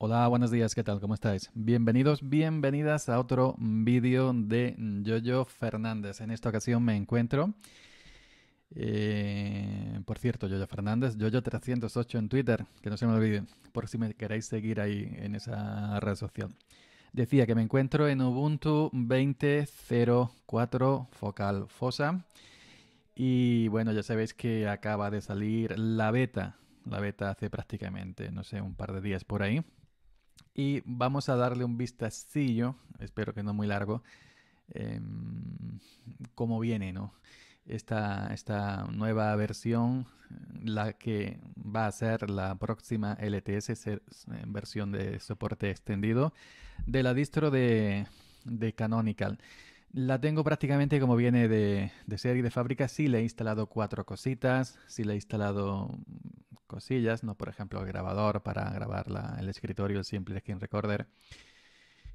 Hola, buenos días, ¿qué tal? ¿Cómo estáis? Bienvenidos, bienvenidas a otro vídeo de Yoyo Fernández. En esta ocasión me encuentro... Eh, por cierto, Yoyo Fernández, Yoyo308 en Twitter, que no se me olvide, por si me queréis seguir ahí en esa red social. Decía que me encuentro en Ubuntu 20.04 Focal Fosa. Y bueno, ya sabéis que acaba de salir la beta. La beta hace prácticamente, no sé, un par de días por ahí y vamos a darle un vistacillo, espero que no muy largo, em, cómo viene, ¿no? Esta, esta nueva versión, la que va a ser la próxima LTS eh, versión de soporte extendido de la distro de, Canonical. La tengo prácticamente como viene de, de serie de fábrica. Sí le he instalado cuatro cositas, sí le he instalado cosillas, ¿no? Por ejemplo, el grabador para grabar el escritorio, el simple skin recorder.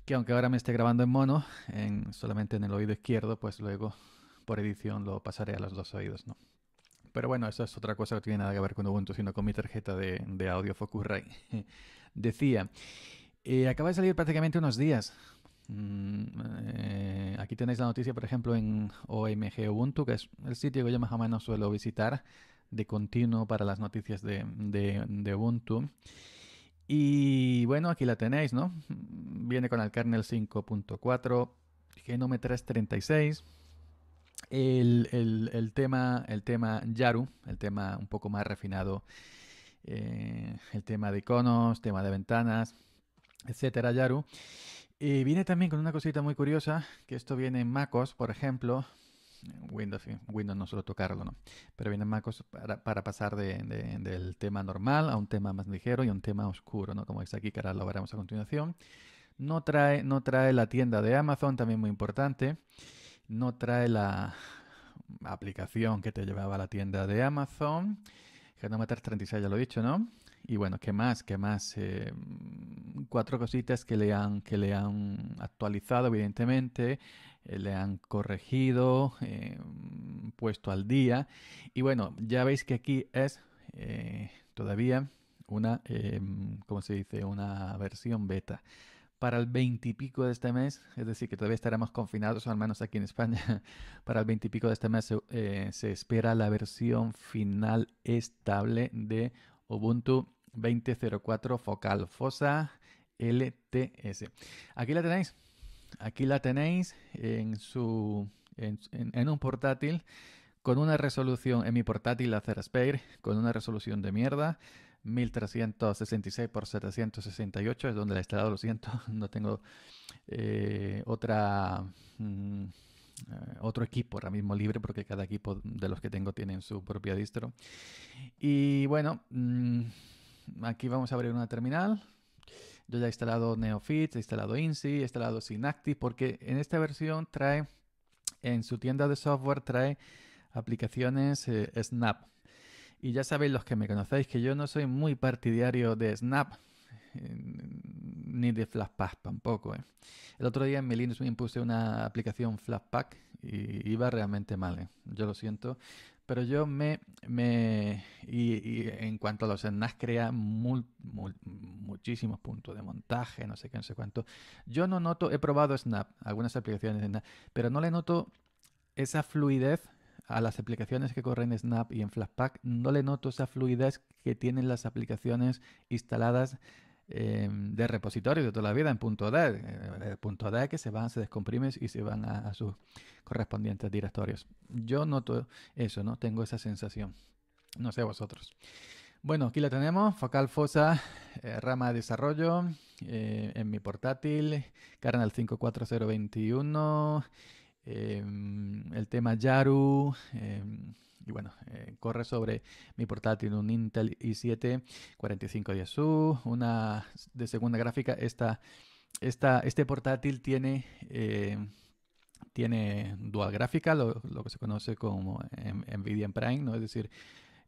Que aunque ahora me esté grabando en mono, solamente en el oído izquierdo, pues luego por edición lo pasaré a los dos oídos, ¿no? Pero bueno, eso es otra cosa que no tiene nada que ver con Ubuntu, sino con mi tarjeta de, audio Focusrite. Decía, eh, acaba de salir prácticamente unos días. Mm, eh, aquí tenéis la noticia, por ejemplo, en OMG Ubuntu, que es el sitio que yo más o menos suelo visitar de continuo para las noticias de, Ubuntu. Y bueno, aquí la tenéis, ¿no? Viene con el kernel 5.4, Genome 336. El, el, tema, el tema Yaru, el tema un poco más refinado, eh, el tema de iconos, tema de ventanas, etcétera, Yaru. Y viene también con una cosita muy curiosa, que esto viene en MacOS, por ejemplo, Windows, Windows no solo tocarlo, ¿no? Pero viene más para, para pasar de, del tema normal a un tema más ligero y un tema oscuro, ¿no? Como es aquí, que ahora lo veremos a continuación. No trae, no trae la tienda de Amazon, también muy importante. No trae la aplicación que te llevaba a la tienda de Amazon. Genoma 36, ya lo he dicho, ¿no? Y bueno, ¿qué más? ¿Qué más? Eh, cuatro cositas que le han, que le han actualizado, evidentemente. Eh, le han corregido, em, puesto al día. Y bueno, ya veis que aquí es eh, todavía una, em, ¿cómo se dice? Una versión beta. Para el 20 y pico de este mes, es decir, que todavía estaremos confinados, al menos aquí en España, para el 20 y pico de este mes eh, se, espera la versión final estable de Ubuntu 20.04 Focal Fossa LTS. Aquí la tenéis, Aquí la tenéis en, su, en, un portátil con una resolución, en mi portátil la Space, con una resolución de mierda, 1366 x 768 es donde la he instalado, lo siento, no tengo eh, otra mm, eh, otro equipo ahora mismo libre porque cada equipo de los que tengo tiene su propia distro. Y bueno, mm, aquí vamos a abrir una terminal yo ya he instalado NeoFit, he instalado INSI, he instalado Synactive, porque en esta versión trae, en su tienda de software trae aplicaciones eh, Snap. Y ya sabéis los que me conocéis que yo no soy muy partidario de Snap, eh, ni de Flashpack tampoco. Eh. El otro día en mi Linux me impuse una aplicación Flashpack y iba realmente mal. Yo lo siento, pero yo me... me y, en cuanto a los snaps crea muchísimos puntos de montaje, no sé qué, no sé cuánto. Yo no noto, he probado Snap, algunas aplicaciones de Snap, pero no le noto esa fluidez a las aplicaciones que corren Snap y en Flashpack. no le noto esa fluidez que tienen las aplicaciones instaladas Em, de repositorio de toda la vida en punto .dad, eh, eh, punto que se van, se descomprimen y se van a, sus correspondientes directorios. Yo noto eso, ¿no? Tengo esa sensación. No sé vosotros. Bueno, aquí la tenemos, focal fosa, eh, rama de desarrollo, en mi portátil, kernel 54021, em, el tema Yaru, em, y bueno, eh, corre sobre mi portátil un Intel i7 4510U, una de segunda gráfica. Esta, esta, este portátil tiene... Eh, tiene dual gráfica, lo, que se conoce como NVIDIA Prime, ¿no? es decir,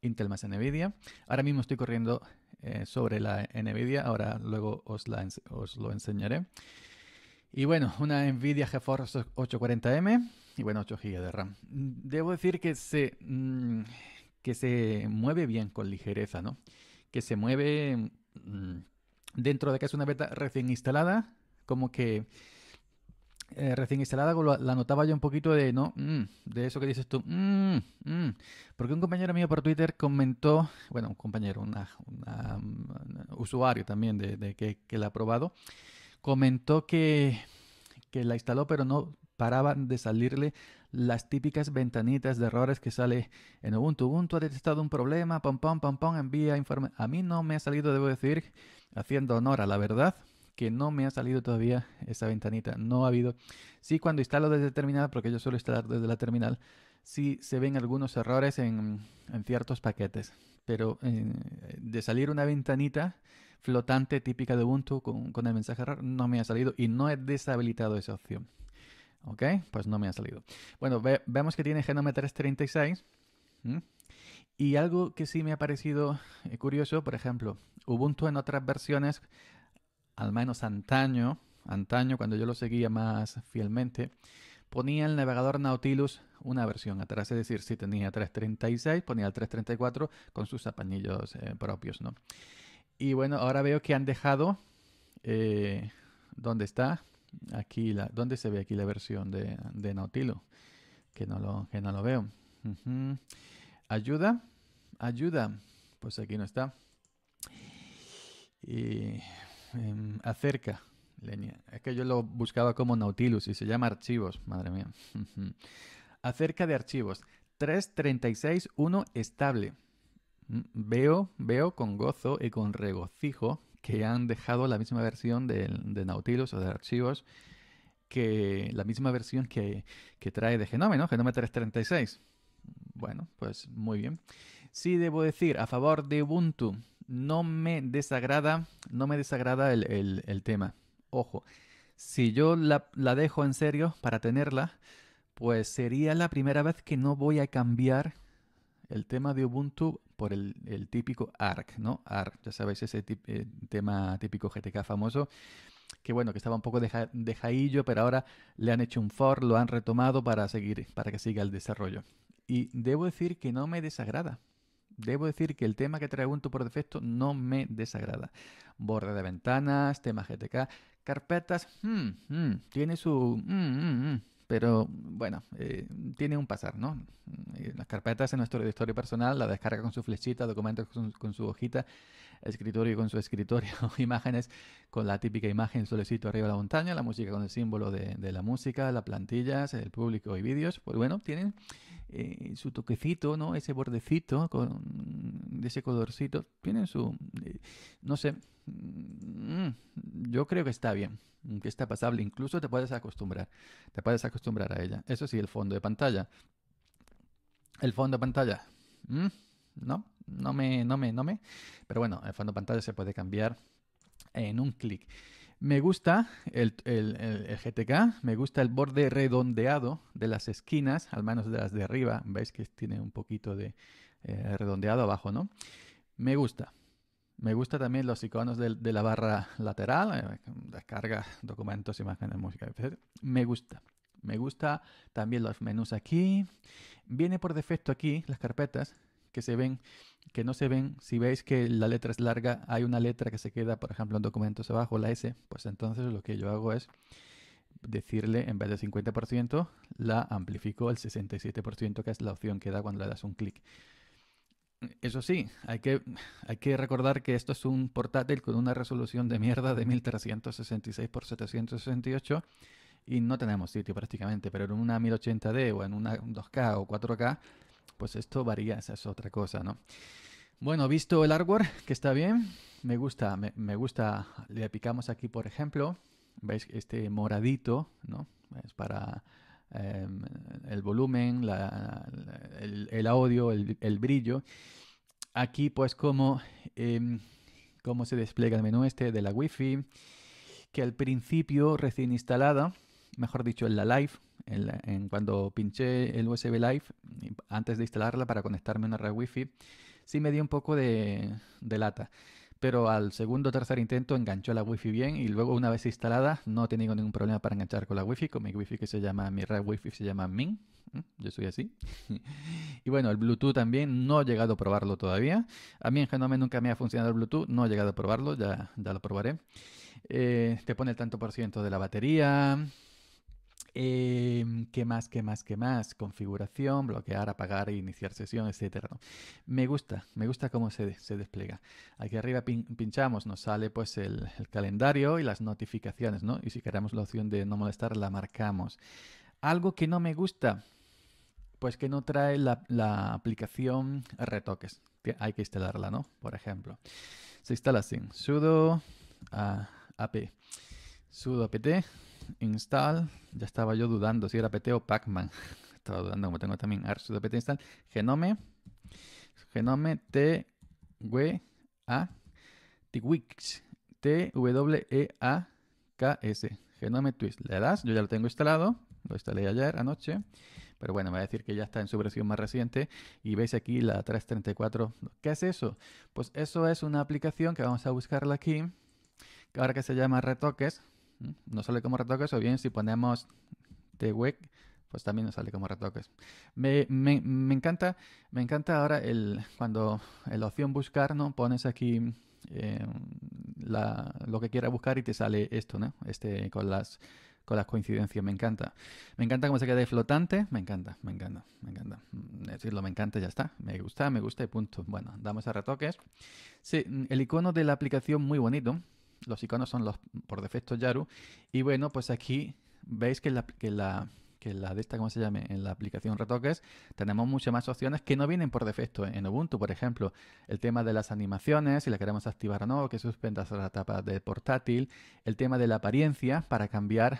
Intel más NVIDIA. Ahora mismo estoy corriendo eh, sobre la NVIDIA, ahora luego os, la, os lo enseñaré. Y bueno, una NVIDIA GeForce 840M y bueno, 8 GB de RAM. Debo decir que se, mm, que se mueve bien con ligereza, ¿no? Que se mueve mm, dentro de que es una beta recién instalada, como que eh, recién instalada la, notaba yo un poquito de, ¿no? Mm, de eso que dices tú, porque un compañero mío por Twitter comentó, bueno, un compañero, una, un usuario también de, que, que, la ha probado, comentó que, que la instaló pero no paraban de salirle las típicas ventanitas de errores que sale en Ubuntu. Ubuntu ha detectado un problema, Pom pom pom envía informe. A mí no me ha salido, debo decir, haciendo honor a la verdad, que no me ha salido todavía esa ventanita. No ha habido. Sí, cuando instalo desde terminal, porque yo suelo instalar desde la terminal, sí se ven algunos errores en, ciertos paquetes. Pero eh, de salir una ventanita flotante típica de Ubuntu con, con el mensaje error, no me ha salido y no he deshabilitado esa opción. ¿Ok? Pues no me ha salido. Bueno, vemos que tiene Genome 336. Y algo que sí me ha parecido eh, curioso, por ejemplo, Ubuntu en otras versiones, al menos antaño, antaño cuando yo lo seguía más fielmente, ponía el navegador Nautilus una versión atrás, es decir, si tenía 336, ponía el 334 con sus apañillos eh, propios, ¿no? Y bueno, ahora veo que han dejado eh, dónde donde está Aquí, la, ¿dónde se ve aquí la versión de, de Nautilo? Que no lo, que no lo veo. Ayuda, ayuda. Pues aquí no está. Y em, acerca, leña. Es que yo lo buscaba como Nautilus y se llama archivos, madre mía. acerca de archivos. 3.36.1 estable. Mm, veo, veo con gozo y con regocijo que han dejado la misma versión de, Nautilus o de archivos que la misma versión que, trae de Genome, ¿no? Genome 336. Bueno, pues muy bien. Sí debo decir, a favor de Ubuntu, no me desagrada, no me desagrada el, tema. Ojo, si yo la, la dejo en serio para tenerla, pues sería la primera vez que no voy a cambiar el tema de Ubuntu por el, típico ARC, ¿no? ARC, ya sabéis, ese eh, tema típico GTK famoso, que bueno, que estaba un poco de dejaillo, pero ahora le han hecho un for, lo han retomado para seguir, para que siga el desarrollo. Y debo decir que no me desagrada. Debo decir que el tema que trae Ubuntu por defecto no me desagrada. Borde de ventanas, tema GTK, carpetas, hmm, hmm, tiene su... Hmm, pero bueno, eh, tiene un pasar, ¿no? Mm, eh, las carpetas en nuestro directorio personal, la descarga con su flechita, documentos con, con su hojita, escritorio con su escritorio, imágenes con la típica imagen solecito arriba de la montaña, la música con el símbolo de, la música, las plantillas, el público y vídeos, pues bueno, tienen eh, su toquecito, ¿no? Ese bordecito con de ese colorcito, tienen su, eh, no sé, mm, yo creo que está bien, que está pasable, incluso te puedes acostumbrar, te puedes acostumbrar a ella. Eso sí, el fondo de pantalla. El fondo de pantalla. Mm, ¿No? no me, no me, no me. Pero bueno, el fondo pantalla se puede cambiar en un clic. Me gusta el, GTK, me gusta el borde redondeado de las esquinas, al menos de las de arriba. Veis que tiene un poquito de eh, redondeado abajo, ¿no? Me gusta. Me gusta también los iconos de, la barra lateral, eh, descarga documentos, imágenes, música, etc. Me gusta. Me gusta también los menús aquí. Viene por defecto aquí las carpetas, que se ven, que no se ven. Si veis que la letra es larga, hay una letra que se queda, por ejemplo, en documentos abajo, la S, pues entonces lo que yo hago es decirle, en vez de 50%, la amplifico al 67%, que es la opción que da cuando le das un clic. Eso sí, hay que, hay que recordar que esto es un portátil con una resolución de mierda de 1366 x 768 y no tenemos sitio prácticamente, pero en una 1080D o en una 2K o 4K pues esto varía, esa es otra cosa, ¿no? Bueno, visto el hardware, que está bien, me gusta, me, gusta, le picamos aquí, por ejemplo, veis este moradito, ¿no? Es para em, el volumen, el, audio, el, brillo. Aquí, pues, como em, cómo se despliega el menú este de la Wi-Fi, que al principio recién instalada, mejor dicho, en la Live, cuando pinché el USB Live, antes de instalarla para conectarme a una red Wi-Fi, sí me dio un poco de, lata. Pero al segundo o tercer intento enganchó la Wi-Fi bien y luego una vez instalada no he tenido ningún problema para enganchar con la Wi-Fi, con mi Wi-Fi que se llama, mi red Wi-Fi se llama Min, yo soy así. y bueno, el Bluetooth también, no he llegado a probarlo todavía. A mí en Genome nunca me ha funcionado el Bluetooth, no he llegado a probarlo, ya, lo probaré. Eh, te pone el tanto por ciento de la batería, Em, ¿Qué más, qué más, qué más? Configuración, bloquear, apagar, iniciar sesión, etcétera. Me gusta, me gusta cómo se, despliega. Aquí arriba pinchamos, nos sale pues el, calendario y las notificaciones, ¿no? Y si queremos la opción de no molestar, la marcamos. Algo que no me gusta, pues que no trae la, aplicación retoques. Hay que instalarla, ¿no? Por ejemplo. Se instala así, sudo ap, sudo apt, install, ya estaba yo dudando si era PT o Pacman. estaba dudando como tengo también arch de PT install, genome, genome t w a t w e a k s genome twist. Le das, yo ya lo tengo instalado, lo instalé ayer anoche, pero bueno, me va a decir que ya está en su versión más reciente y veis aquí la 334. ¿Qué es eso? Pues eso es una aplicación que vamos a buscarla aquí, que ahora que se llama Retoques, no sale como retoques o bien si ponemos de web, pues también nos sale como retoques. Me, encanta, me encanta ahora el, cuando en la opción buscar, ¿no? Pones aquí em, lo que quieras buscar y te sale esto, ¿no? Este con las con las coincidencias, me encanta. Me encanta cómo se queda de flotante, me encanta, me encanta, me encanta. Mm, decirlo me encanta, ya está. Me gusta, me gusta y punto. Bueno, damos a retoques. Sí, el icono de la aplicación muy bonito. Los iconos son los por defecto Yaru. Y bueno, pues aquí veis que la, la, de esta, ¿cómo se llame? En la aplicación Retoques tenemos muchas más opciones que no vienen por defecto ¿eh? en Ubuntu. Por ejemplo, el tema de las animaciones, si la queremos activar o no, que suspendas la tapa de portátil, el tema de la apariencia para cambiar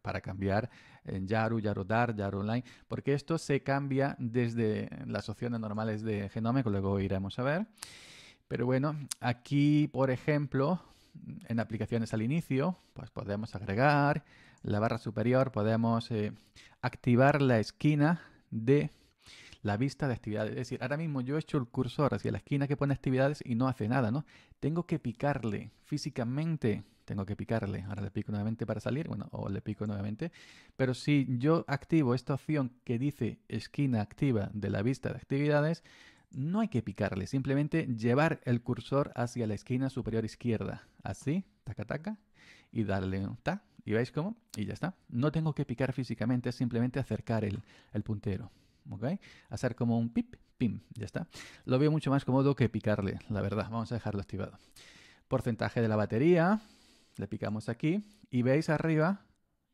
para cambiar en Yaru, Yaru Dar, Yaru Online, porque esto se cambia desde las opciones normales de Genome, que luego iremos a ver. Pero bueno, aquí, por ejemplo, en aplicaciones al inicio, pues podemos agregar la barra superior, podemos eh, activar la esquina de la vista de actividades. Es decir, ahora mismo yo he hecho el cursor hacia la esquina que pone actividades y no hace nada, ¿no? Tengo que picarle físicamente, tengo que picarle. Ahora le pico nuevamente para salir, bueno, o le pico nuevamente. Pero si yo activo esta opción que dice esquina activa de la vista de actividades, no hay que picarle, simplemente llevar el cursor hacia la esquina superior izquierda. Así, taca taca, y darle un ta, y veis cómo, y ya está. No tengo que picar físicamente, es simplemente acercar el, puntero. ¿ok? Hacer como un pip, pim, ya está. Lo veo mucho más cómodo que picarle, la verdad. Vamos a dejarlo activado. Porcentaje de la batería, le picamos aquí y veis arriba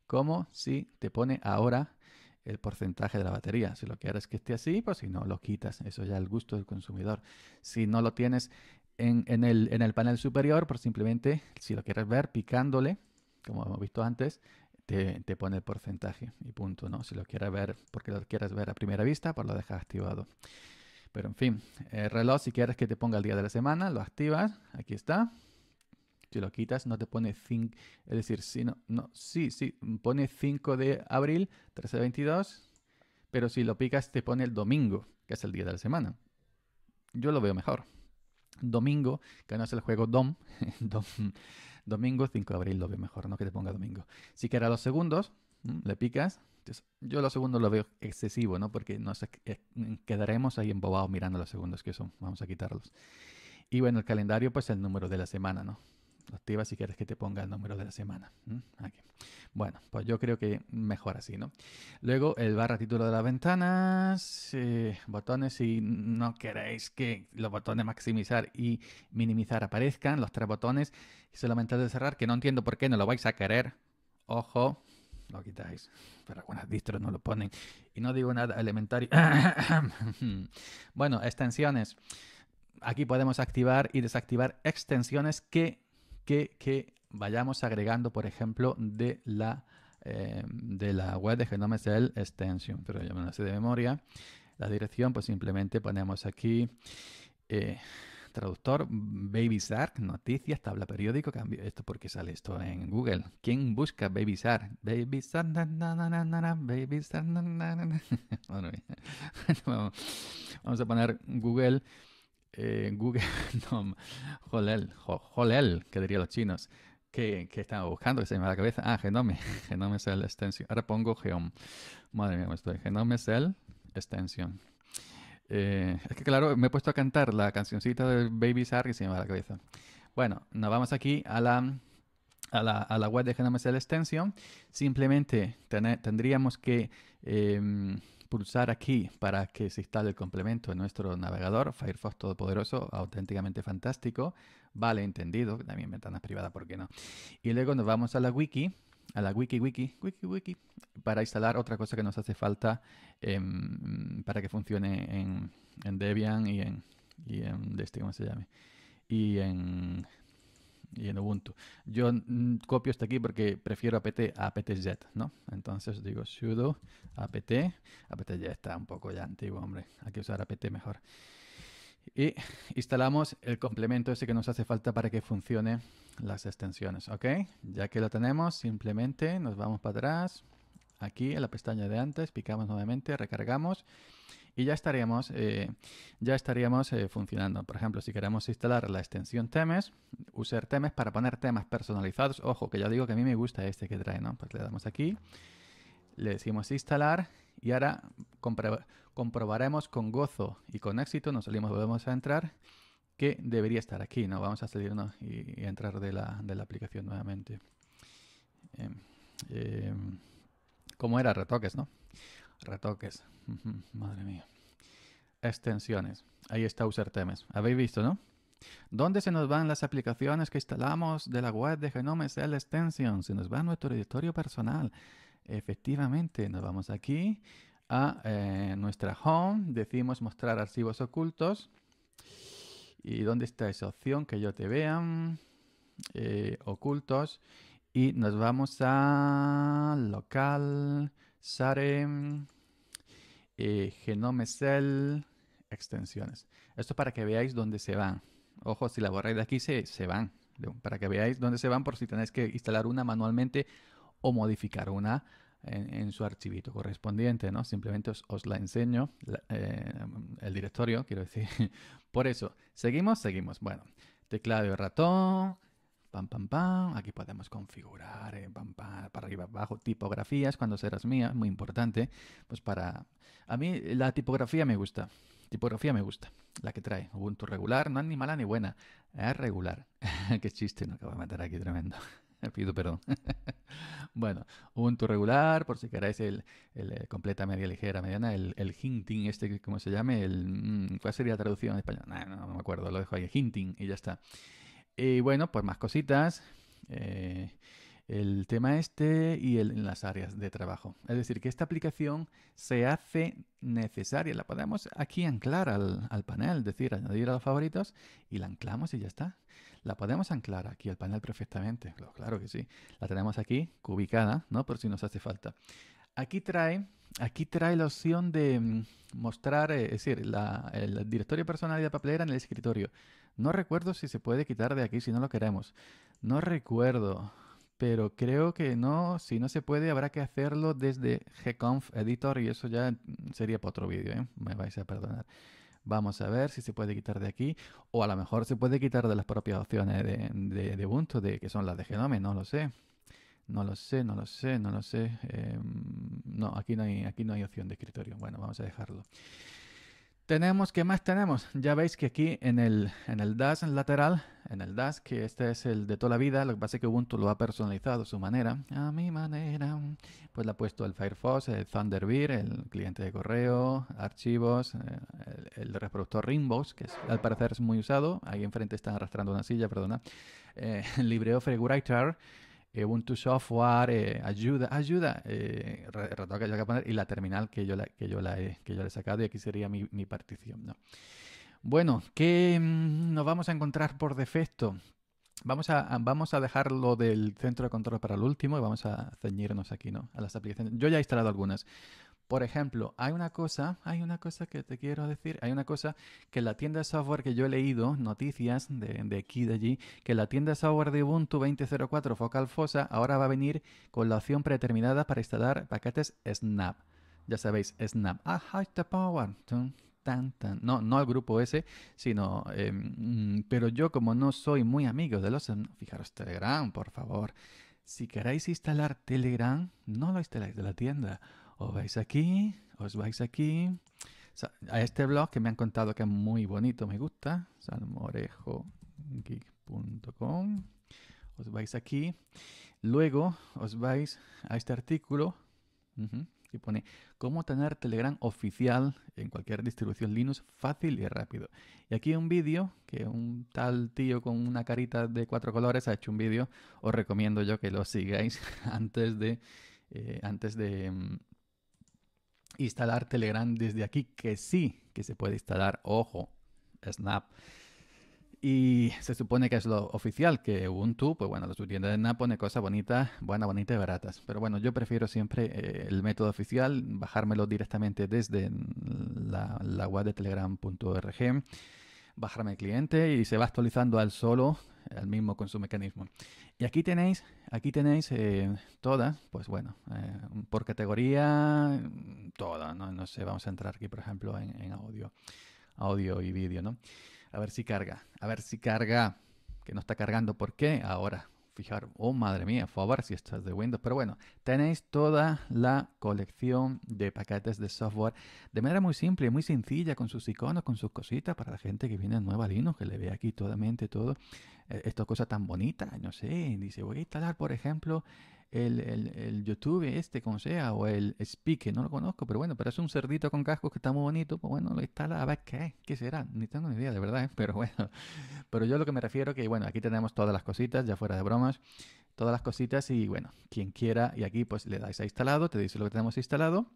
cómo, si te pone ahora el porcentaje de la batería. Si lo quieres que esté así, pues si no, lo quitas. Eso ya es el gusto del consumidor. Si no lo tienes en, el, en el panel superior, pues simplemente, si lo quieres ver picándole, como hemos visto antes, te, te, pone el porcentaje y punto, ¿no? Si lo quieres ver, porque lo quieres ver a primera vista, pues lo dejas activado. Pero en fin, el eh, reloj, si quieres que te ponga el día de la semana, lo activas, aquí está, si lo quitas, no te pone 5. Es decir, si no, no, sí, sí, pone 5 de abril, 22, Pero si lo picas, te pone el domingo, que es el día de la semana. Yo lo veo mejor. Domingo, que no es el juego Dom. domingo 5 de abril lo veo mejor, no que te ponga domingo. Si quieres los segundos, mm, le picas. yo los segundos lo veo excesivo, ¿no? Porque nos quedaremos ahí embobados mirando los segundos que son. Vamos a quitarlos. Y bueno, el calendario, pues el número de la semana, ¿no? activa si quieres que te ponga el número de la semana. Bueno, pues yo creo que mejor así, ¿no? Luego el barra título de las ventanas, botones si no queréis que los botones maximizar y minimizar aparezcan, los tres botones, solamente de cerrar, que no entiendo por qué no lo vais a querer. Ojo, lo quitáis, pero algunas distros no lo ponen. Y no digo nada elementario. bueno, extensiones. Aquí podemos activar y desactivar extensiones que que, que vayamos agregando, por ejemplo, de la, eh, de la web de Genome Cell Extension, pero yo me lo sé de memoria. La dirección, pues simplemente ponemos aquí eh, traductor, Baby Shark, noticias, tabla periódico, cambio. Esto porque sale esto en Google. ¿Quién busca Baby Shark? Baby Shark, Baby Shark, vamos a poner Google eh, Google no, Jolel, que dirían los chinos, que, que estaba buscando, que se me va la cabeza. Ah, Genome, Genome Cell extension. Ahora pongo Geom. Madre mía, me estoy. Genome Cell extension. Eh, es que claro, me he puesto a cantar la cancioncita del Baby Shark y se me va la cabeza. Bueno, nos vamos aquí a la, a la, a web de Genome Cell Extension. Simplemente tendríamos que em, pulsar aquí para que se instale el complemento en nuestro navegador. Firefox Todopoderoso, auténticamente fantástico. Vale, entendido. También ventanas privadas, ¿por qué no? Y luego nos vamos a la wiki a la wiki wiki wiki wiki para instalar otra cosa que nos hace falta em, para que funcione en, en Debian y en, y en este, ¿cómo se llame? Y en y en Ubuntu. Yo mm, copio hasta aquí porque prefiero apt a z ¿no? Entonces digo sudo apt, apt ya está un poco ya antiguo, hombre, hay que usar apt mejor. Y instalamos el complemento ese que nos hace falta para que funcione las extensiones, ¿ok? Ya que lo tenemos, simplemente nos vamos para atrás, aquí en la pestaña de antes, picamos nuevamente, recargamos y ya estaríamos, eh, ya estaríamos eh, funcionando. Por ejemplo, si queremos instalar la extensión temes, usar temes para poner temas personalizados. Ojo, que ya digo que a mí me gusta este que trae, ¿no? Pues le damos aquí, le decimos instalar y ahora comprobaremos con gozo y con éxito, nos salimos, volvemos a entrar, que debería estar aquí, ¿no? Vamos a salirnos y, entrar de la, aplicación nuevamente. Em, em, como era retoques, ¿no? Retoques. Madre mía. Extensiones. Ahí está Usertemes. Habéis visto, ¿no? ¿Dónde se nos van las aplicaciones que instalamos de la web de Genome Cell Extension? Se nos va a nuestro directorio personal. Efectivamente, nos vamos aquí a eh, nuestra home, decimos mostrar archivos ocultos. ¿Y dónde está esa opción que yo te vean? Eh, ocultos. Y nos vamos a local, Sare, eh, Genome extensiones. Esto para que veáis dónde se van. Ojo, si la borráis de aquí, se, van. Para que veáis dónde se van por si tenéis que instalar una manualmente o modificar una en, su archivito correspondiente, ¿no? Simplemente os, la enseño, eh, el directorio, quiero decir. Por eso, seguimos, seguimos. Bueno, teclado y ratón, Pam, pam, pam. Aquí podemos configurar, eh, pam, pam, para arriba, abajo, tipografías, cuando serás mía, muy importante. Pues para... A mí la tipografía me gusta. Tipografía me gusta, la que trae. Ubuntu regular, no es ni mala ni buena, es regular. Qué chiste, no acabo de matar aquí, tremendo. Pido perdón. bueno, Ubuntu regular, por si queráis el, el eh, completa, media, ligera, mediana, el, hinting, este, como se llame? El, mm, ¿Cuál sería la traducción en español? no me acuerdo, lo dejo ahí, hinting, y ya está. Y bueno, pues más cositas. Eh, el tema este y en las áreas de trabajo. Es decir, que esta aplicación se hace necesaria. La podemos aquí anclar al, al panel, es decir, añadir a los favoritos y la anclamos y ya está. La podemos anclar aquí al panel perfectamente. Claro, que sí. La tenemos aquí ubicada, ¿no? Por si nos hace falta. Aquí trae, aquí trae la opción de mm, mostrar, eh, es decir, el directorio personal y la papelera en el escritorio. No recuerdo si se puede quitar de aquí si no lo queremos. No recuerdo, pero creo que no. Si no se puede, habrá que hacerlo desde gconf editor y eso ya sería para otro vídeo, ¿eh? Me vais a perdonar. Vamos a ver si se puede quitar de aquí o a lo mejor se puede quitar de las propias opciones de, Ubuntu, que son las de Genome, no lo sé. No lo sé, no lo sé, no lo sé. Em, no, aquí no, hay, aquí no hay opción de escritorio. Bueno, vamos a dejarlo. Tenemos, ¿qué más tenemos? Ya veis que aquí en el, en el DAS en lateral, en el DAS, que este es el de toda la vida, lo que pasa es que Ubuntu lo ha personalizado a su manera, a mi manera, pues le ha puesto el Firefox, el Thunderbird, el cliente de correo, archivos, eh, el, reproductor Rimbos, que al parecer es muy usado, ahí enfrente están arrastrando una silla, perdona, eh, LibreOffice Writer, Ubuntu eh, Software, eh, ayuda, ayuda, eh, que yo y la terminal que yo la, que yo la, he, que yo he sacado y aquí sería mi, partición. ¿no? Bueno, ¿qué mm, nos vamos a encontrar por defecto? Vamos a, vamos a dejar lo del centro de control para el último y vamos a ceñirnos aquí ¿no? a las aplicaciones. Yo ya he instalado algunas. Por ejemplo, hay una cosa, hay una cosa que te quiero decir, hay una cosa que la tienda de software que yo he leído, noticias de, de aquí de allí, que la tienda de software de Ubuntu 20.04 Focal Fossa ahora va a venir con la opción predeterminada para instalar paquetes Snap. Ya sabéis, Snap. Ah, high the power. No, no al grupo ese, sino. Em, pero yo, como no soy muy amigo de los. Fijaros, Telegram, por favor. Si queréis instalar Telegram, no lo instaláis de la tienda os vais aquí, os vais aquí. a este blog que me han contado que es muy bonito, me gusta, salmorejogeek.com. Os vais aquí. Luego os vais a este artículo que pone cómo tener Telegram oficial en cualquier distribución Linux fácil y rápido. Y aquí un vídeo que un tal tío con una carita de cuatro colores ha hecho un vídeo. Os recomiendo yo que lo sigáis antes de... Eh, antes de mm, instalar Telegram desde aquí, que sí, que se puede instalar, ojo, Snap. Y se supone que es lo oficial, que Ubuntu, pues bueno, la tienda de Snap pone cosas bonitas, buenas, bonitas y baratas. Pero bueno, yo prefiero siempre eh, el método oficial, bajármelo directamente desde la, la web de telegram.org, bajarme el cliente y se va actualizando al solo al mismo con su mecanismo. Y aquí tenéis, aquí tenéis eh, todas, pues bueno, eh, por categoría, mm, todas, ¿no? ¿no? sé, vamos a entrar aquí, por ejemplo, en, audio, audio y vídeo, ¿no? A ver si carga, a ver si carga, que no está cargando, ¿por qué? Ahora, fijar, oh madre mía, favor si estás de Windows. Pero bueno, tenéis toda la colección de paquetes de software de manera muy simple, muy sencilla, con sus iconos, con sus cositas, para la gente que viene nueva a Linux, que le ve aquí totalmente todo, esto eh, estas cosas tan bonitas, no sé, dice, voy a instalar, por ejemplo, el, YouTube este, como sea, o el Speak, no lo conozco, pero bueno, pero es un cerdito con cascos que está muy bonito, pues bueno, lo instala, a ver qué, qué será, ni tengo ni idea de verdad, ¿eh? pero bueno, pero yo lo que me refiero que, bueno, aquí tenemos todas las cositas, ya fuera de bromas, todas las cositas y bueno, quien quiera, y aquí pues le dais a instalado, te dice lo que tenemos instalado,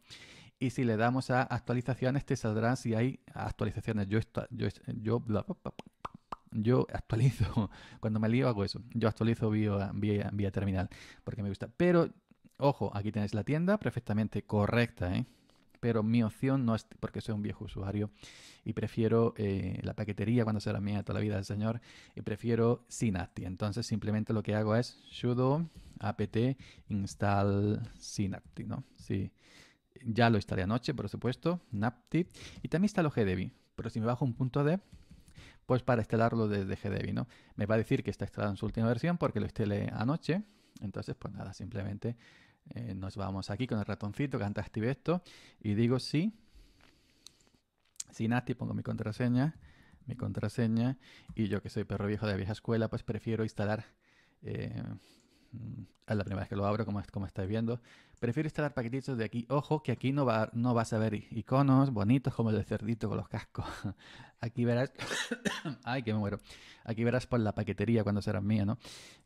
y si le damos a actualizaciones te saldrá si hay actualizaciones, yo, yo, yo, yo actualizo, cuando me lío hago eso, yo actualizo vía, terminal, porque me gusta. Pero, ojo, aquí tenéis la tienda perfectamente correcta, ¿eh? pero mi opción no es porque soy un viejo usuario y prefiero eh, la paquetería cuando la mía toda la vida del señor y prefiero Synapti. Entonces simplemente lo que hago es sudo apt install Synapti, ¿no? Sí, ya lo instalé anoche, por supuesto, Napti. Y también está lo GDB, pero si me bajo un punto de pues para instalarlo desde GDB, ¿no? Me va a decir que está instalado en su última versión porque lo instalé anoche. Entonces, pues nada, simplemente eh, nos vamos aquí con el ratoncito, que antes activé esto, y digo sí. si nati, pongo mi contraseña, mi contraseña, y yo que soy perro viejo de vieja escuela, pues prefiero instalar... Eh, mm, es la primera vez que lo abro, como, como estáis viendo, Prefiero instalar paquetitos de aquí. Ojo, que aquí no, va, no vas a ver iconos bonitos como el de cerdito con los cascos. Aquí verás... Ay, que me muero. Aquí verás por la paquetería cuando será mía, ¿no?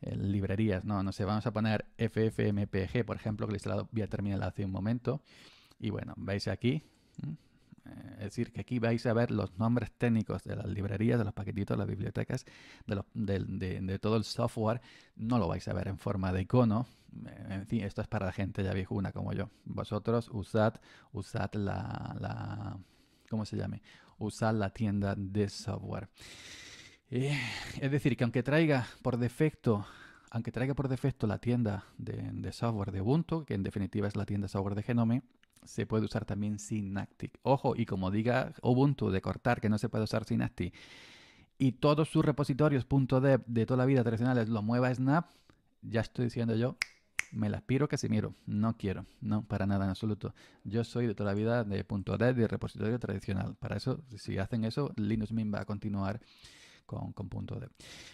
librerías, no, no sé. Vamos a poner FFmpg, por ejemplo, que lo he instalado vía terminal hace un momento. Y bueno, veis aquí. ¿Mm? Eh, es decir, que aquí vais a ver los nombres técnicos de las librerías, de los paquetitos, de las bibliotecas, de, todo el software. No lo vais a ver en forma de icono. Eh, en fin, esto es para la gente ya viejuna como yo. Vosotros usad, usad la, ¿cómo se llame? Usad la tienda de software. Eh, es decir, que aunque traiga por defecto aunque traiga por defecto la tienda de, de, software de Ubuntu, que en definitiva es la tienda de software de Genome, se puede usar también Synaptic. Ojo, y como diga Ubuntu de cortar que no se puede usar Synaptic y todos sus repositorios de toda la vida tradicionales lo mueva a Snap, ya estoy diciendo yo, me las piro que si miro. No quiero, no, para nada en absoluto. Yo soy de toda la vida de .deb de repositorio tradicional. Para eso, si hacen eso, Linux Mint va a continuar con, con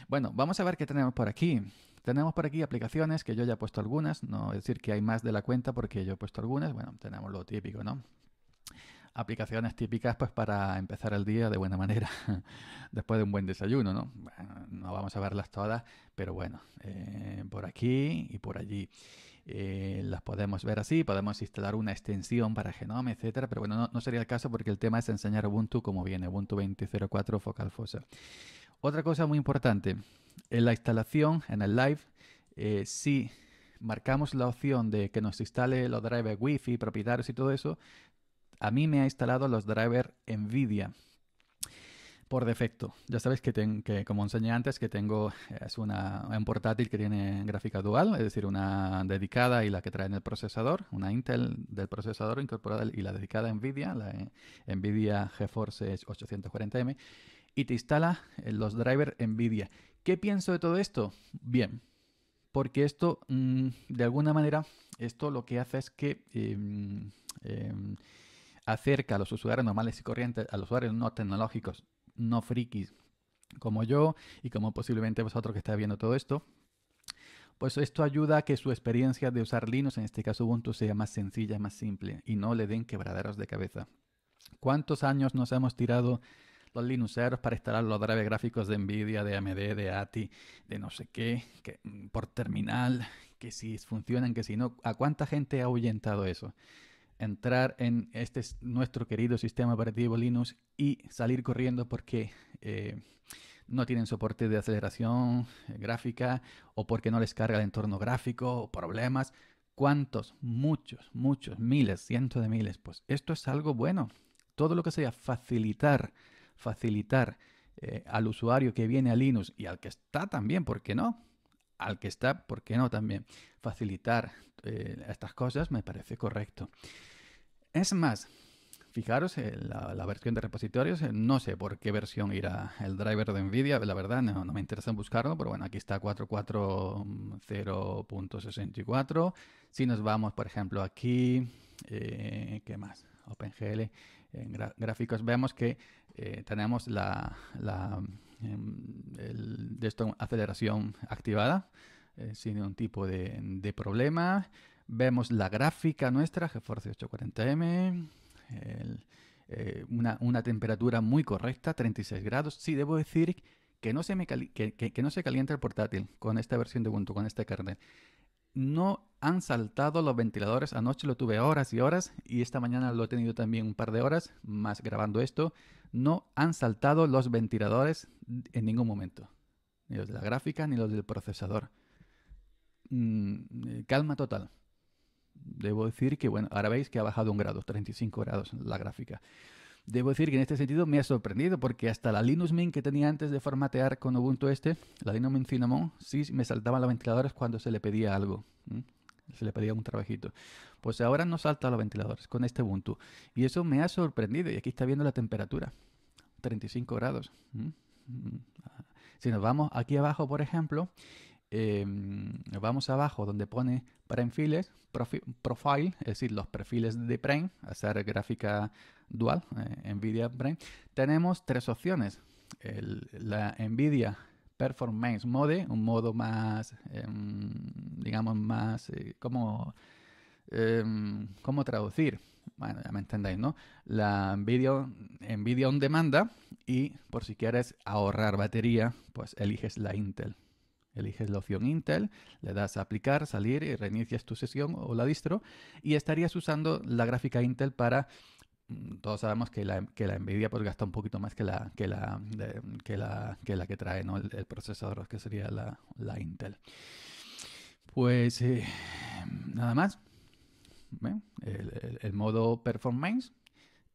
Bueno, vamos a ver qué tenemos por aquí. Tenemos por aquí aplicaciones que yo ya he puesto algunas, no es decir que hay más de la cuenta porque yo he puesto algunas, bueno, tenemos lo típico, ¿no? aplicaciones típicas pues para empezar el día de buena manera después de un buen desayuno no no vamos a verlas todas pero bueno eh, por aquí y por allí eh, las podemos ver así podemos instalar una extensión para Genome etcétera pero bueno no, sería el caso porque el tema es enseñar Ubuntu como viene Ubuntu 20.04 Focal Fossil. Otra cosa muy importante, en la instalación, en el live, eh, si marcamos la opción de que nos instale los drivers Wi-Fi, propietarios y todo eso, a mí me ha instalado los drivers NVIDIA por defecto. Ya sabéis que, tengo, como enseñé antes, que tengo es una, un portátil que tiene gráfica dual, es decir, una dedicada y la que trae en el procesador, una Intel del procesador incorporada y la dedicada NVIDIA, la eh, NVIDIA GeForce 840M y te instala los drivers NVIDIA. ¿Qué pienso de todo esto? Bien, porque esto, mm, de alguna manera, esto lo que hace es que em, em, acerca a los usuarios normales y corrientes, a los usuarios no tecnológicos, no frikis, como yo y como posiblemente vosotros que estáis viendo todo esto, pues esto ayuda a que su experiencia de usar Linux, en este caso Ubuntu, sea más sencilla, más simple y no le den quebraderos de cabeza. ¿Cuántos años nos hemos tirado los Linuxeros para instalar los drivers gráficos de Nvidia, de AMD, de ATI, de no sé qué, que, mm, por terminal, que si funcionan, que si no. ¿A cuánta gente ha ahuyentado eso? Entrar en este nuestro querido sistema operativo Linux y salir corriendo porque eh, no tienen soporte de aceleración eh, gráfica o porque no les carga el entorno gráfico o problemas. ¿Cuántos? Muchos, muchos, miles, cientos de miles. Pues esto es algo bueno. Todo lo que sea facilitar facilitar eh, al usuario que viene a Linux y al que está también, ¿por qué no? Al que está, ¿por qué no también? Facilitar eh, estas cosas me parece correcto. Es más, fijaros, en eh, la, versión de repositorios, no sé por qué versión irá el driver de NVIDIA, la verdad no, me interesa en buscarlo, pero bueno, aquí está 440.64. Mm, si nos vamos, por ejemplo, aquí, ¿qué más? OpenGL, en gráficos, vemos que eh, tenemos la, la em, esto, aceleración activada eh, sin ningún tipo de, problema. Vemos la gráfica nuestra, GeForce 840M, eh, una, temperatura muy correcta, 36 grados. Sí, debo decir que no, se me que, que no se calienta el portátil con esta versión de Ubuntu, con este kernel. No han saltado los ventiladores. Anoche lo tuve horas y horas y esta mañana lo he tenido también un par de horas más grabando esto no han saltado los ventiladores en ningún momento. Ni los de la gráfica ni los del procesador. Mm, eh, calma total. Debo decir que, bueno, ahora veis que ha bajado un grado, 35 grados la gráfica. Debo decir que en este sentido me ha sorprendido porque hasta la Linux Mint que tenía antes de formatear con Ubuntu este, la Linux Mint Cinnamon, sí me saltaban los ventiladores cuando se le pedía algo se le pedía un trabajito. Pues ahora no salta a los ventiladores con este Ubuntu. Y eso me ha sorprendido. Y aquí está viendo la temperatura. 35 grados. Mm, mm, ah. Si nos vamos aquí abajo, por ejemplo, em, vamos abajo donde pone para enfiles profile, es decir, los perfiles de Prime, hacer gráfica dual, eh, NVIDIA Prime, tenemos tres opciones. la NVIDIA performance mode, un modo más, em, digamos, más, eh, em, ¿cómo traducir? Bueno, ya me entendéis, ¿no? La video, en on demanda y por si quieres ahorrar batería, pues eliges la Intel. Eliges la opción Intel, le das a aplicar, salir y reinicias tu sesión o la distro y estarías usando la gráfica Intel para Mm, todos sabemos que la, que la Nvidia pues gasta un poquito más que la que la, que, la que trae el, procesador que sería la, Intel pues eh, nada más El, modo performance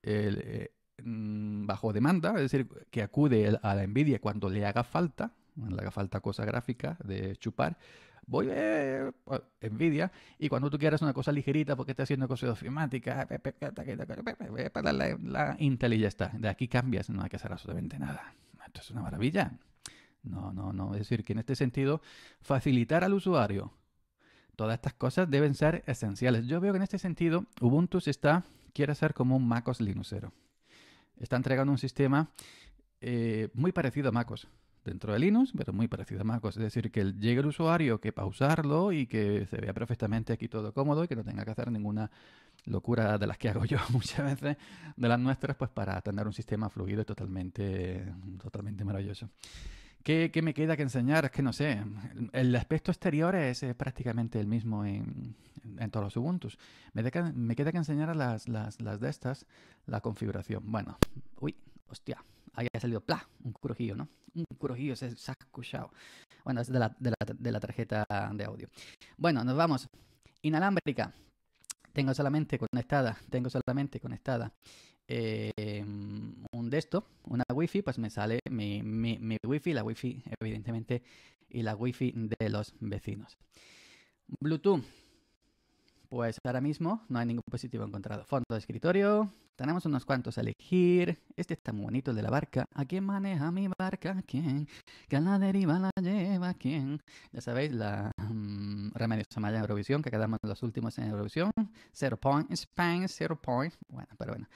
eh, mm, bajo demanda es decir que acude a la Nvidia cuando le haga falta le haga falta cosa gráfica de chupar voy a eh, eh, eh, envidia, y cuando tú quieras una cosa ligerita, porque estás haciendo cosas ofimáticas, voy la, Intel y ya está. De aquí cambias, no hay que hacer absolutamente nada. Esto es una maravilla. No, no, no. Es decir, que en este sentido, facilitar al usuario. Todas estas cosas deben ser esenciales. Yo veo que en este sentido, Ubuntu está, quiere ser como un MacOS Linuxero. Está entregando un sistema muy parecido a MacOS dentro de Linux, pero muy parecido a MacOS. Es decir, que llegue el usuario, que usarlo y que se vea perfectamente aquí todo cómodo y que no tenga que hacer ninguna locura de las que hago yo muchas veces, de las nuestras, pues para tener un sistema fluido y totalmente, totalmente maravilloso. ¿Qué, me queda que enseñar? Es que no sé. El aspecto exterior es, prácticamente el mismo en, todos los Ubuntu. Me, queda que enseñar a las, las de estas, la configuración. Bueno, uy, hostia. Haya salido ¡pla! un curojillo, ¿no? Un curojillo se, ha escuchado. Bueno, es de la, de, la, tarjeta de audio. Bueno, nos vamos. Inalámbrica. Tengo solamente conectada, tengo solamente conectada em, un de esto, una wifi, pues me sale mi, mi, mi wifi, la wifi evidentemente y la wifi de los vecinos. Bluetooth. Pues ahora mismo no hay ningún positivo encontrado. Fondo de escritorio, tenemos unos cuantos a elegir. Este está muy bonito, el de la barca. ¿A quién maneja mi barca? ¿Quién? ¿Que a la deriva la lleva? ¿Quién? Ya sabéis, la mm, Remedios Remedio Samaya Eurovisión, que quedamos los últimos en Eurovisión. Zero point, Spain, zero point. Bueno, pero bueno.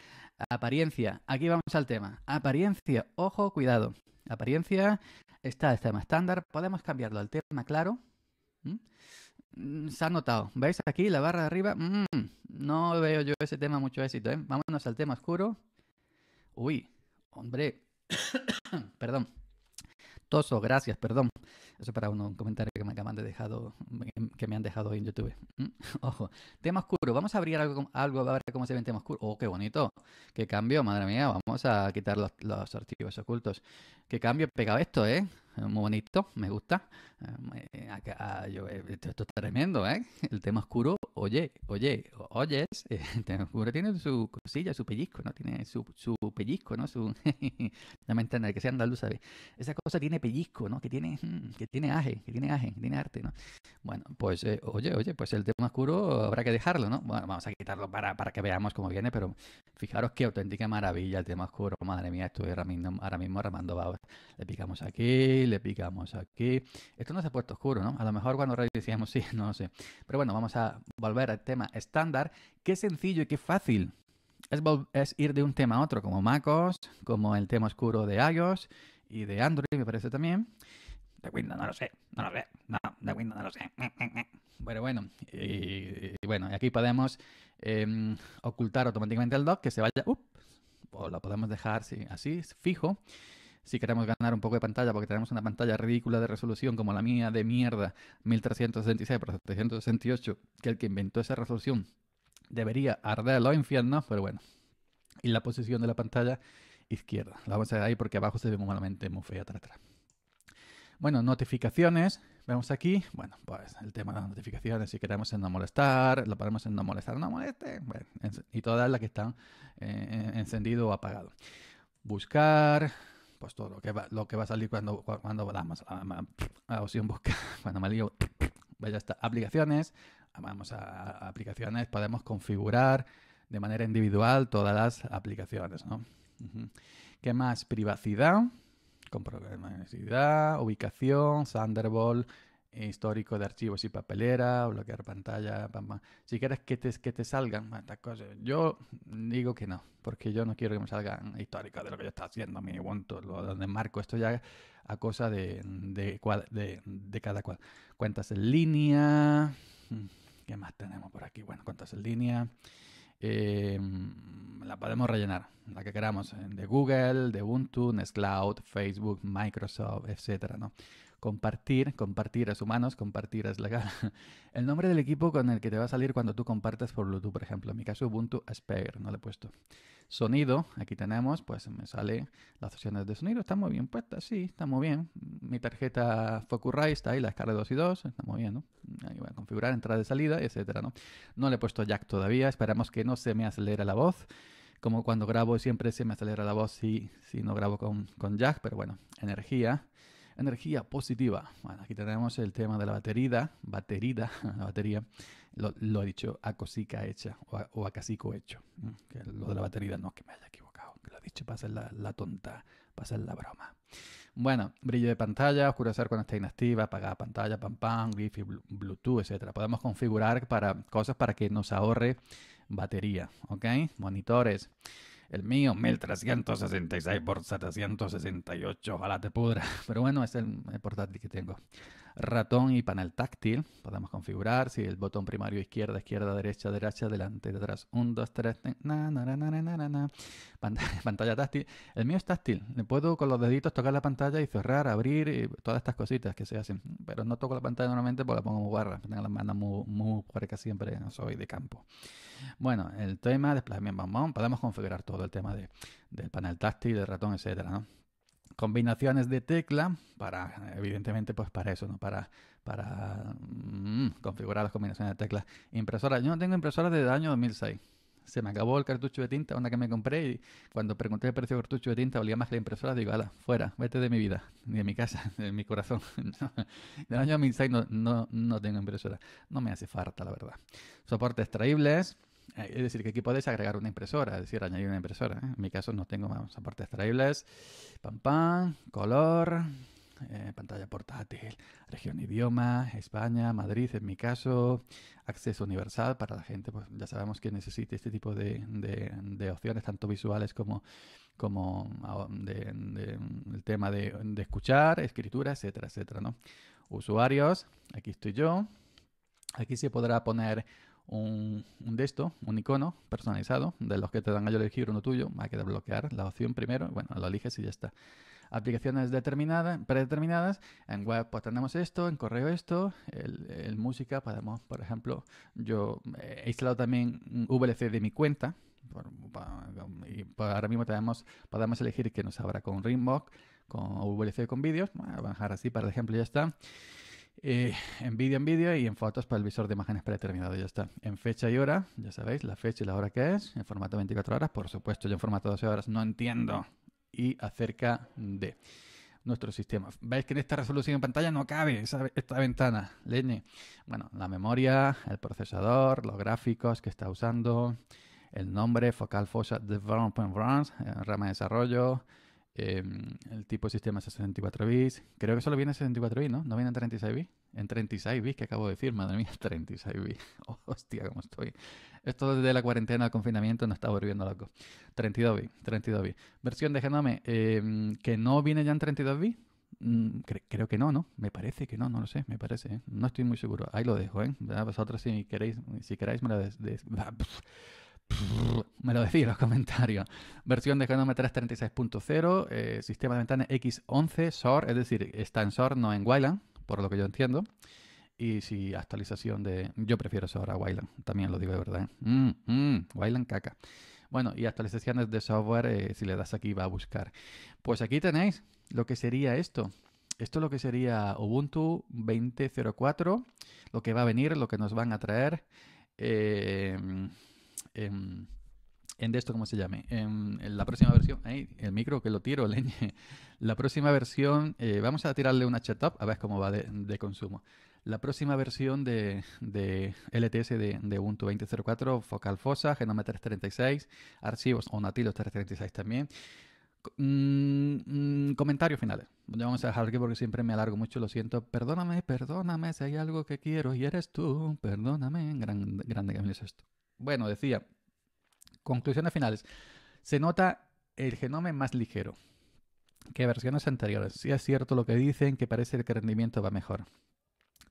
Apariencia. Aquí vamos al tema. Apariencia. Ojo, cuidado. Apariencia está el tema estándar. Podemos cambiarlo al tema claro. ¿Mm? Mm, se ha notado. ¿Veis aquí la barra de arriba? Mm, no veo yo ese tema mucho éxito, ¿eh? Vámonos al tema oscuro. Uy, hombre. perdón. Toso, gracias, perdón. Eso para uno, un comentario que me acaban de dejado, que me han dejado en YouTube. Mm, ojo, tema oscuro. Vamos a abrir algo, algo a ver cómo se ve el tema oscuro. Oh, qué bonito. Qué cambio, madre mía. Vamos a quitar los, los archivos ocultos. Qué cambio pegado esto, ¿eh? Eh, muy bonito, me gusta. Eh, ah, eh, esto, está tremendo, ¿eh? El tema oscuro, oye, oye, oye el tema oscuro tiene su cosilla, su pellizco, ¿no? Tiene su, su pellizco, ¿no? Su, no me que sea andaluz, Esa cosa tiene pellizco, ¿no? Que tiene, mm, que tiene aje, que tiene aje, tiene arte, ¿no? Bueno, pues, oye, oye, pues el tema oscuro habrá que dejarlo, ¿no? vamos a quitarlo para, para que veamos cómo viene, pero fijaros qué auténtica maravilla el tema oscuro, madre mía, estoy ahora mismo, ahora mismo le picamos aquí, le picamos aquí. Esto no se ha puesto oscuro, ¿no? A lo mejor cuando reiniciamos sí, no lo sé. Pero bueno, vamos a volver al tema estándar. Qué sencillo y qué fácil es, ir de un tema a otro, como MacOS, como el tema oscuro de iOS y de Android, me parece también. De Windows no lo sé, no lo sé, no, de Windows no lo sé. Pero bueno, y, bueno, aquí podemos em, ocultar automáticamente el dock que se vaya, o lo podemos dejar así fijo si queremos ganar un poco de pantalla, porque tenemos una pantalla ridícula de resolución como la mía de mierda, 1366 por 768, que el que inventó esa resolución debería arder los infierno pero bueno. Y la posición de la pantalla izquierda. La vamos a dejar ahí porque abajo se ve muy malamente, muy fea, tra, Bueno, notificaciones. Vemos aquí, bueno, pues el tema de las notificaciones, si queremos en no molestar, lo ponemos en no molestar, no moleste, y todas las que están eh, encendido o apagado. Buscar, pues todo lo que va, lo que va a salir cuando, cuando a la opción buscar, cuando me lío, pues aplicaciones, vamos a, aplicaciones, podemos configurar de manera individual todas las aplicaciones, ¿no? ¿Qué más? Privacidad, con privacidad, ubicación, Thunderbolt, histórico de archivos y papelera, bloquear pantalla, bam, si quieres que te, que te salgan estas cosas, yo digo que no, porque yo no quiero que me salgan históricos de lo que yo estoy haciendo, mi Ubuntu, donde marco esto ya a cosa de, de, de, cada cual. Cuentas en línea, ¿qué más tenemos por aquí? Bueno, cuentas en línea. Eh, la podemos rellenar, la que queramos, de Google, de Ubuntu, Nextcloud, Facebook, Microsoft, etcétera, ¿no? compartir, compartir es humanos, compartir es legal. El nombre del equipo con el que te va a salir cuando tú compartes por Bluetooth, por ejemplo. En mi caso Ubuntu Spare. no le he puesto. Sonido, aquí tenemos, pues me sale las opciones de sonido, está muy bien puesta, sí, está muy bien. Mi tarjeta Focusrite está ahí, la escala 2 y 2, está muy bien, ¿no? Ahí voy a configurar entrada y salida, etcétera, ¿no? No le he puesto jack todavía, esperamos que no se me acelere la voz como cuando grabo siempre se me acelera la voz si, si no grabo con, con jack, pero bueno, energía, energía positiva. Bueno, aquí tenemos el tema de la batería batería la batería, lo, lo he dicho a cosica hecha o a, casico hecho. lo de la batería no que me haya equivocado, que lo he dicho para hacer la, tonta, para hacer la broma. Bueno, brillo de pantalla, oscurecer cuando está inactiva, apagar pantalla, pam pam, wifi, bluetooth, etcétera. Podemos configurar para cosas para que nos ahorre batería, ¿ok? Monitores. El mío, 1366 por 768. Ojalá te pudra. Pero bueno, es el, el portátil que tengo ratón y panel táctil. Podemos configurar si el botón primario izquierda, izquierda, derecha, derecha, delante, detrás, 1, 2, 3, na, na, na, pantalla, pantalla, táctil. El mío es táctil. Le puedo con los deditos tocar la pantalla y cerrar, abrir, y todas estas cositas que se hacen. Pero no toco la pantalla normalmente porque la pongo muy barra. Tengo las manos muy, muy siempre, no soy de campo. Bueno, el tema de desplazamiento, podemos configurar todo el tema del panel táctil, del ratón, etcétera, ¿no? combinaciones de tecla para, evidentemente, pues para eso, ¿no? Para, para mm, configurar las combinaciones de teclas. Impresora. Yo no tengo impresora desde el año 2006. Se me acabó el cartucho de tinta, una que me compré, y cuando pregunté el precio del cartucho de tinta, olía más la impresora. Digo, ala, fuera, vete de mi vida, ni de mi casa, de mi corazón. del año 2006 no, no, no tengo impresora. No me hace falta, la verdad. Soportes traíbles eh, es decir, que aquí podéis agregar una impresora, es decir, añadir una impresora. ¿eh? En mi caso no tengo más aportes extraíbles. Pam, pam, color, eh, pantalla portátil, región idioma, España, Madrid en mi caso, acceso universal para la gente, pues ya sabemos que necesita este tipo de, opciones, tanto visuales como, como el tema de, escuchar, escritura, etcétera, etcétera, Usuarios, aquí estoy yo. Aquí se podrá poner un, un de esto, un icono personalizado, de los que te dan a elegir uno tuyo, hay que desbloquear la opción primero, bueno, lo eliges y ya está. Aplicaciones determinadas, predeterminadas, en web pues tenemos esto, en correo esto, en música podemos, por ejemplo, yo eh, he instalado también un VLC de mi cuenta, y pues, ahora mismo tenemos, podemos elegir que nos abra con Rimbox, con VLC con vídeos, vamos a bajar así, el ejemplo, ya está en vídeo, en vídeo y en fotos para el visor de imágenes predeterminado. Ya está. En fecha y hora, ya sabéis, la fecha y la hora que es. En formato 24 horas, por supuesto, yo en formato 12 horas no entiendo. Y acerca de nuestro sistema. Veis que en esta resolución en pantalla no cabe esta ventana, leñe. Bueno, la memoria, el procesador, los gráficos que está usando, el nombre, focal fosa, development branch, eh, rama de desarrollo, Em, el tipo de sistema es 64 bits. Creo que solo viene 64 bits, ¿no? No viene en 36 bits. En 36 bits que acabo de decir, madre mía, 36 bits. hostia, cómo estoy. Esto desde la cuarentena al confinamiento no está volviendo loco. 32 bits, 32 bits. Versión de Genome em, que no viene ya en 32 bits. Mm, creo que no, ¿no? Me parece que no, no lo sé, me parece. ¿eh? No estoy muy seguro. Ahí lo dejo, ¿eh? Vosotros si queréis, si queráis me la... Des, me lo decís en los comentarios. Versión de Genome 336.0, eh, sistema de ventanas X11, SOR, es decir, está en SOR, no en Wayland, por lo que yo entiendo. Y si actualización de... Yo prefiero SOR a Wayland, también lo digo de verdad. ¿eh? Mm, mm, Wayland caca. Bueno, y actualizaciones de software, eh, si le das aquí va a buscar. Pues aquí tenéis lo que sería esto. Esto es lo que sería Ubuntu 20.04, lo que va a venir, lo que nos van a traer. Eh, Em, en, esto, ¿cómo se llame? Em, en, la próxima versión, el micro que lo tiro, leñe. La próxima versión, eh, vamos a tirarle una chat-up a ver cómo va de, consumo. La próxima versión de, LTS de, de, Ubuntu 20.04, Focal Fossa, Genome 336, archivos o nativos 336 también. Mm, mm, comentarios finales. Ya vamos a dejar aquí porque siempre me alargo mucho, lo siento. Perdóname, perdóname si hay algo que quiero y eres tú. Perdóname. Gran, grande Camilo es esto. Bueno, decía, conclusiones finales. Se nota el genoma más ligero que versiones anteriores. Sí es cierto lo que dicen, que parece que el rendimiento va mejor.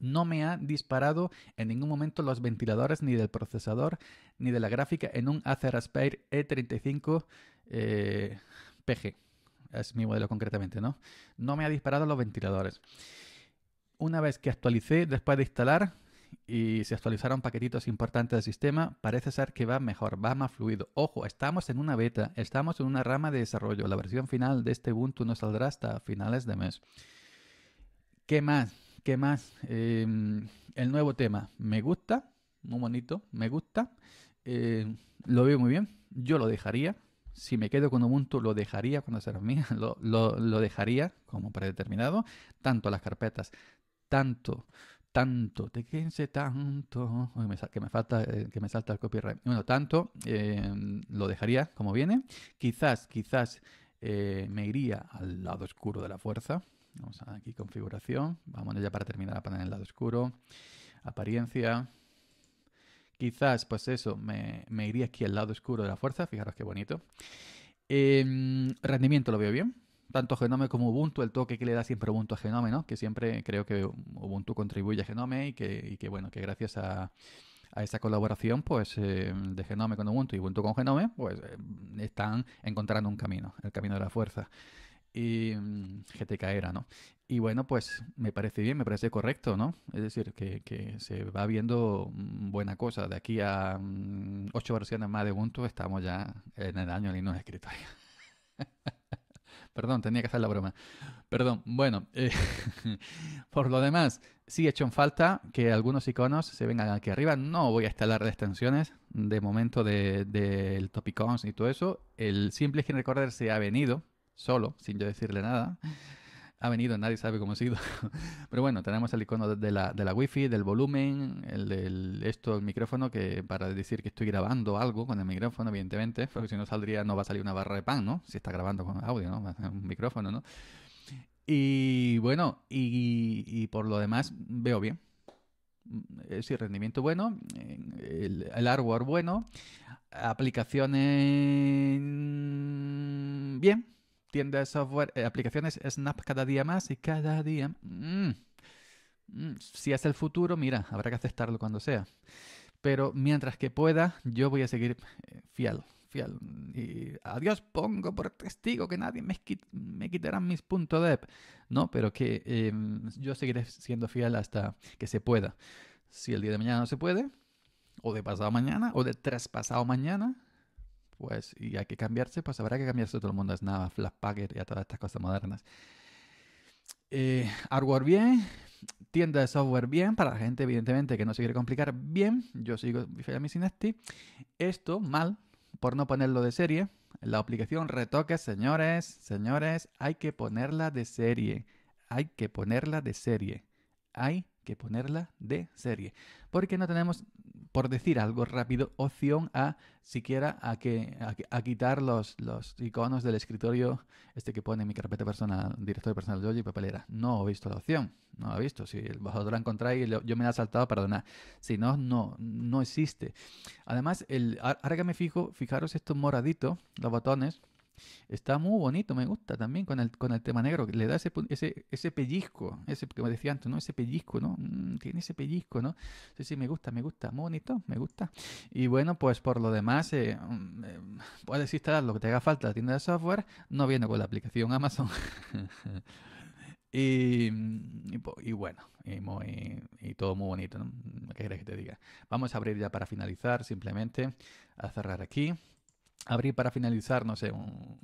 No me ha disparado en ningún momento los ventiladores ni del procesador ni de la gráfica en un Acer Aspire E35 eh, PG. Es mi modelo concretamente, ¿no? No me ha disparado los ventiladores. Una vez que actualicé, después de instalar, y se actualizaron paquetitos importantes del sistema, parece ser que va mejor, va más fluido. Ojo, estamos en una beta, estamos en una rama de desarrollo. La versión final de este Ubuntu no saldrá hasta finales de mes. ¿Qué más? ¿Qué más? Em, el nuevo tema. Me gusta, muy bonito, me gusta. Em, lo veo muy bien. Yo lo dejaría. Si me quedo con Ubuntu, lo dejaría cuando sea mía. Lo, lo dejaría como predeterminado. Tanto las carpetas, tanto tanto, te quince tanto, que, me falta, eh, que me salta el copyright. Bueno, tanto em, lo dejaría como viene. Quizás, quizás eh, me iría al lado oscuro de la fuerza. Vamos a aquí, configuración. vamos ya para terminar a poner el lado oscuro. Apariencia. Quizás, pues eso, me, me iría aquí al lado oscuro de la fuerza. Fijaros qué bonito. Em, rendimiento lo veo bien tanto Genome como Ubuntu, el toque que le da siempre Ubuntu a Genome, ¿no? Que siempre creo que Ubuntu contribuye a Genome y que, y que bueno, que gracias a, esa colaboración pues eh, de Genome con Ubuntu y Ubuntu con Genome, pues eh, están encontrando un camino, el camino de la fuerza. Y mm, GTK era, ¿no? Y bueno, pues me parece bien, me parece correcto, ¿no? Es decir, que, se va viendo mm, buena cosa. De aquí a mm, ocho versiones más de Ubuntu estamos ya en el año Linux escritorio. Perdón, tenía que hacer la broma. Perdón, bueno, eh, por lo demás, sí he hecho en falta que algunos iconos se vengan aquí arriba. No voy a instalar extensiones de momento del de, Topicons y todo eso. El simple Skin Recorder se ha venido solo, sin yo decirle nada ha venido, nadie sabe cómo ha sido. Pero bueno, tenemos el icono de la, de la wifi, del volumen, el, esto, el micrófono, que para decir que estoy grabando algo con el micrófono, evidentemente, porque si no saldría, no va a salir una barra de pan, ¿no? Si está grabando con audio, ¿no? un micrófono, ¿no? Y bueno, y, por lo demás, veo bien. Mm, sí, rendimiento bueno, el, el hardware bueno, aplicaciones mm, bien, tienda de software, eh, aplicaciones Snap cada día más y cada día... Mm, mm, si es el futuro, mira, habrá que aceptarlo cuando sea. Pero mientras que pueda, yo voy a seguir eh, fiel, fiel. Y adiós pongo por testigo que nadie me, quitará mis puntos de... No, pero que em, yo seguiré siendo fiel hasta que se pueda. Si el día de mañana no se puede, o de pasado mañana, o de traspasado mañana, pues, y hay que cambiarse, pues habrá que cambiarse todo el mundo es nada flash Flashpacker y a todas estas cosas modernas. Eh, hardware bien, tienda de software bien, para la gente evidentemente que no se quiere complicar bien, yo sigo mi mi sinesti. Esto mal, por no ponerlo de serie, la aplicación retoque, señores, señores, hay que ponerla de serie, hay que ponerla de serie, hay que ponerla de serie. Porque no tenemos, por decir algo rápido, opción a siquiera a, que, a, quitar los, los, iconos del escritorio, este que pone mi carpeta personal, directorio personal de hoy y papelera. No he visto la opción, no la he visto. Si el bajador la encontráis, yo me la he saltado, perdonad. Si no, no, no existe. Además, el, ahora que me fijo, fijaros estos moraditos, los botones, Está muy bonito, me gusta también con el, con el tema negro, que le da ese, ese, pellizco, ese que decía antes, ¿no? Ese pellizco, ¿no? Mm, tiene ese pellizco, ¿no? Sí, sí, me gusta, me gusta, muy bonito, me gusta. Y bueno, pues por lo demás, eh, mm, eh, puedes instalar lo que te haga falta la tienda de software, no viene con la aplicación Amazon. Y, bueno, y, todo muy bonito, ¿no? que te diga? Vamos a abrir ya para finalizar, simplemente a cerrar aquí abrir para finalizar, no sé, un,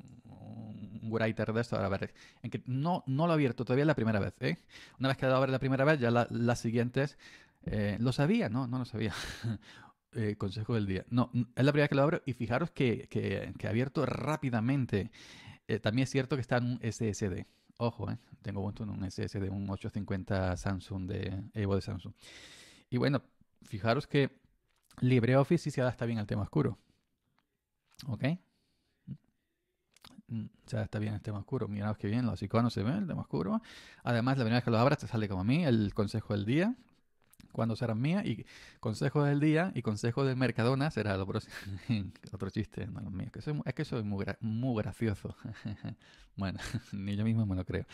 writer de esto, a ver, en que no, no lo he abierto todavía la primera vez, ¿eh? Una vez que lo abro la primera vez, ya las siguientes, eh, ¿lo sabía? No, no lo sabía. Eh, consejo del día. No, es la primera vez que lo abro y fijaros que, que, he abierto rápidamente. también es cierto que está en un SSD. Ojo, tengo un SSD, un 850 Samsung de Evo de Samsung. Y bueno, fijaros que LibreOffice sí se adapta bien al tema oscuro. ¿Ok? O mm, mm, está bien el tema oscuro. Miraos que bien, los iconos se ven, el tema oscuro. Además, la primera vez que lo abras te sale como a mí, el consejo del día, cuando será mía y consejo del día y consejo de Mercadona será lo otro chiste, no los mío. Es que soy, es muy, muy gracioso. bueno, ni yo mismo me lo creo.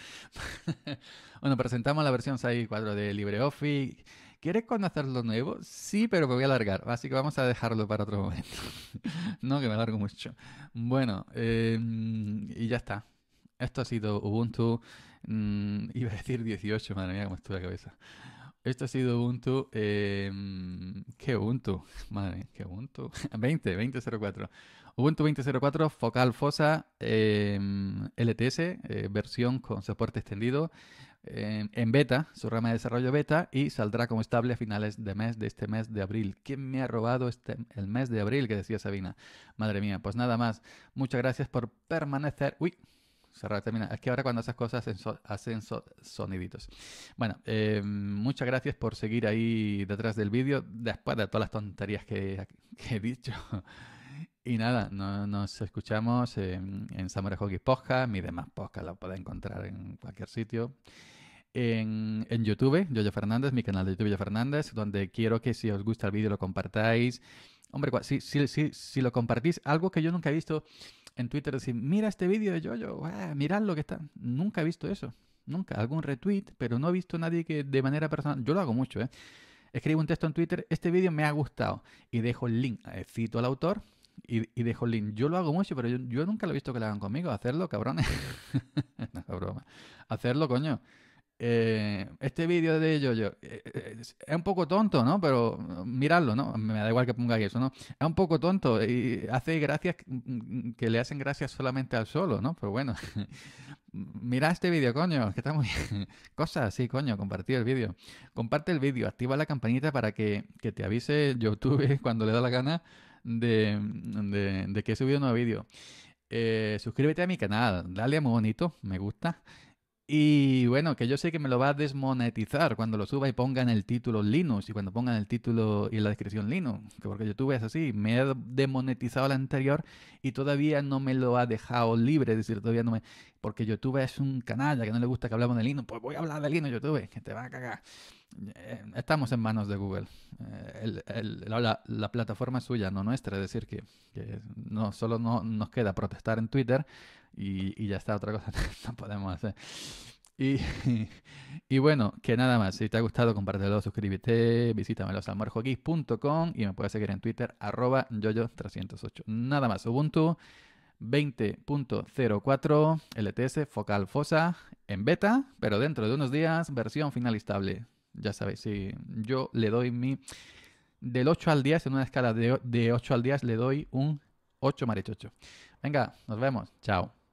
bueno, presentamos la versión 6.4 de LibreOffice ¿Quieres conocer lo nuevo? Sí, pero me voy a alargar, así que vamos a dejarlo para otro momento. no, que me alargo mucho. Bueno, em, y ya está. Esto ha sido Ubuntu, mm, iba a decir 18, madre mía, cómo estuve la cabeza. Esto ha sido Ubuntu, em, ¿qué Ubuntu? Madre mía, ¿qué Ubuntu? 20, 2004. Ubuntu 2004, Focal Fosa, em, LTS, eh, versión con soporte extendido, en, beta, su rama de desarrollo beta, y saldrá como estable a finales de mes, de este mes de abril. ¿Quién me ha robado este, el mes de abril que decía Sabina? Madre mía, pues nada más. Muchas gracias por permanecer. Uy, cerrar, termina. Es que ahora cuando esas cosas hacen, soniditos. Bueno, eh, muchas gracias por seguir ahí detrás del vídeo, después de todas las tonterías que, he dicho. Y nada, nos escuchamos en, samora Samurai Hockey Podcast, mi demás Posca lo puede encontrar en cualquier sitio en, en YouTube, Yoyo Fernández, mi canal de YouTube Yoyo Fernández, donde quiero que si os gusta el vídeo lo compartáis. Hombre, si, si, si, lo compartís, algo que yo nunca he visto en Twitter, decir, mira este vídeo de Yoyo, mirad lo que está. Nunca he visto eso, nunca. Algún retweet, pero no he visto nadie que de manera personal, yo lo hago mucho, ¿eh? Escribo un texto en Twitter, este vídeo me ha gustado y dejo el link, eh, cito al autor, y, y, dejo el link. Yo lo hago mucho, pero yo, nunca lo he visto que lo hagan conmigo. Hacerlo, cabrones. broma. Hacerlo, coño. Eh, este vídeo de Jojo eh, eh, es un poco tonto, ¿no? Pero mm, miradlo, ¿no? Me da igual que ponga eso, ¿no? Es un poco tonto y hace gracias que mm, mm, le hacen gracias solamente al solo, ¿no? Pero pues bueno, mirad este vídeo, coño, que está muy... Cosas sí coño, comparte el vídeo. Comparte el vídeo, activa la campanita para que, te avise YouTube cuando le da la gana de, que he subido un nuevo vídeo. suscríbete a mi canal, dale a muy bonito, me gusta. Y bueno, que yo sé que me lo va a desmonetizar cuando lo suba y pongan el título Linux y cuando pongan el título y la descripción Linux, que porque YouTube es así, me he desmonetizado la anterior y todavía no me lo ha dejado libre, decir, todavía no me... Porque YouTube es un canal, ya que no le gusta que hablamos de Linux, pues voy a hablar de Linux YouTube, que te va a cagar. Eh, estamos en manos de Google. Eh, la, plataforma es suya, no nuestra, es decir, que, que no solo no, nos queda protestar en Twitter y, ya está, otra cosa no podemos hacer. Y, bueno, que nada más. Si te ha gustado, compártelo, suscríbete, visítame salmarjoaquí.com y me puedes seguir en Twitter, arroba yoyo308. Nada más, Ubuntu 20.04 LTS Focal Fosa en beta, pero dentro de unos días, versión final estable. Ya sabéis, si yo le doy mi. Del 8 al 10, en una escala de, de 8 al 10, le doy un 8 marechocho. Venga, nos vemos. Chao.